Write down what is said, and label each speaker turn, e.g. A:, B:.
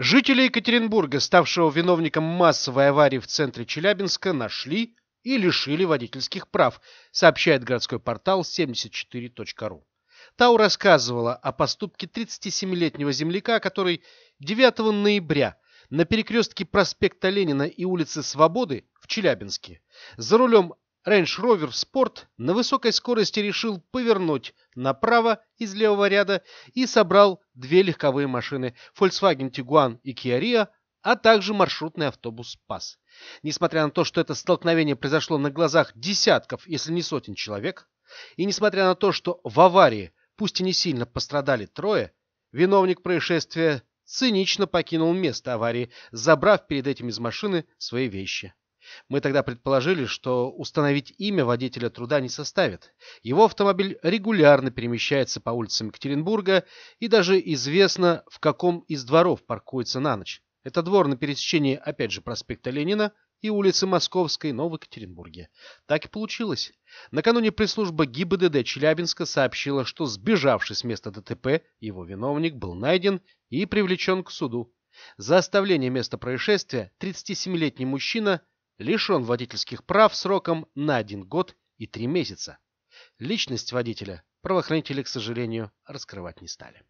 A: Жители Екатеринбурга, ставшего виновником массовой аварии в центре Челябинска, нашли и лишили водительских прав, сообщает городской портал 74.ru. Тау рассказывала о поступке 37-летнего земляка, который 9 ноября на перекрестке проспекта Ленина и улицы Свободы в Челябинске за рулем Range Rover Sport на высокой скорости решил повернуть направо из левого ряда и собрал две легковые машины Volkswagen Tiguan и Kia Rio, а также маршрутный автобус «Пас». Несмотря на то, что это столкновение произошло на глазах десятков, если не сотен человек, и несмотря на то, что в аварии, пусть и не сильно пострадали трое, виновник происшествия цинично покинул место аварии, забрав перед этим из машины свои вещи. Мы тогда предположили, что установить имя водителя труда не составит. Его автомобиль регулярно перемещается по улицам Екатеринбурга и даже известно, в каком из дворов паркуется на ночь. Это двор на пересечении, опять же, проспекта Ленина и улицы Московской, но в Екатеринбурге. Так и получилось. Накануне пресс-служба ГИБДД Челябинска сообщила, что сбежавший с места ДТП его виновник был найден и привлечен к суду. За оставление места происшествия 37-летний мужчина – лишен водительских прав сроком на один год и три месяца. Личность водителя правоохранители, к сожалению, раскрывать не стали.